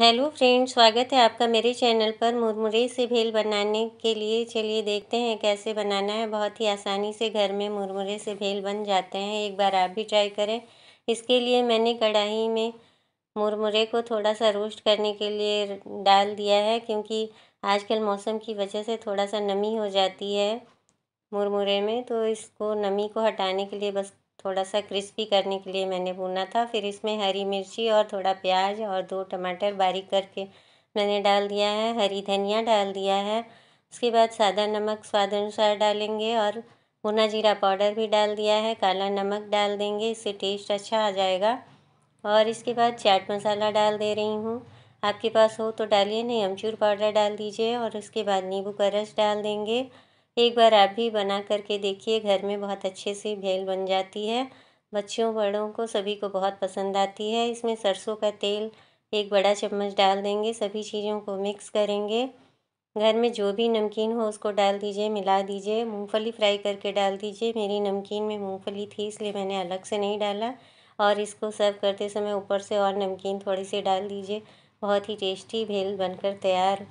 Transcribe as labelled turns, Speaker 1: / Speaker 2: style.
Speaker 1: hello friends स्वागत है आपका मेरे चैनल पर मुरमुरे से भेल बनाने के लिए चलिए देखते हैं कैसे बनाना है बहुत ही आसानी से घर में मुरमुरे से भेल बन जाते हैं एक बार आप भी ट्राई करें इसके लिए मैंने कढ़ाई में मुरमुरे को थोड़ा सा रोस्ट करने के लिए डाल दिया है क्योंकि आजकल मौसम की वजह से थोड़ा सा नमी हो जाती है मुरमुरे में तो इसको नमी को हटाने के लिए बस थोड़ा सा क्रिस्पी करने के लिए मैंने भुना था फिर इसमें हरी मिर्ची और थोड़ा प्याज और दो टमाटर बारीक करके मैंने डाल दिया है हरी धनिया डाल दिया है उसके बाद सादा नमक स्वाद अनुसार डालेंगे और भुना जीरा पाउडर भी डाल दिया है काला नमक डाल देंगे इससे टेस्ट अच्छा आ जाएगा और इसके बाद चाट मसाला डाल दे रही हूँ आपके पास हो तो डालिए नहीं अमचूर पाउडर डाल दीजिए और उसके बाद नींबू का रस डाल देंगे एक बार आप भी बना करके देखिए घर में बहुत अच्छे से भेल बन जाती है बच्चों बड़ों को सभी को बहुत पसंद आती है इसमें सरसों का तेल एक बड़ा चम्मच डाल देंगे सभी चीज़ों को मिक्स करेंगे घर में जो भी नमकीन हो उसको डाल दीजिए मिला दीजिए मूंगफली फ्राई करके डाल दीजिए मेरी नमकीन में मूंगफली थी इसलिए मैंने अलग से नहीं डाला और इसको सर्व करते समय ऊपर से और नमकीन थोड़ी सी डाल दीजिए बहुत ही टेस्टी भेल बनकर तैयार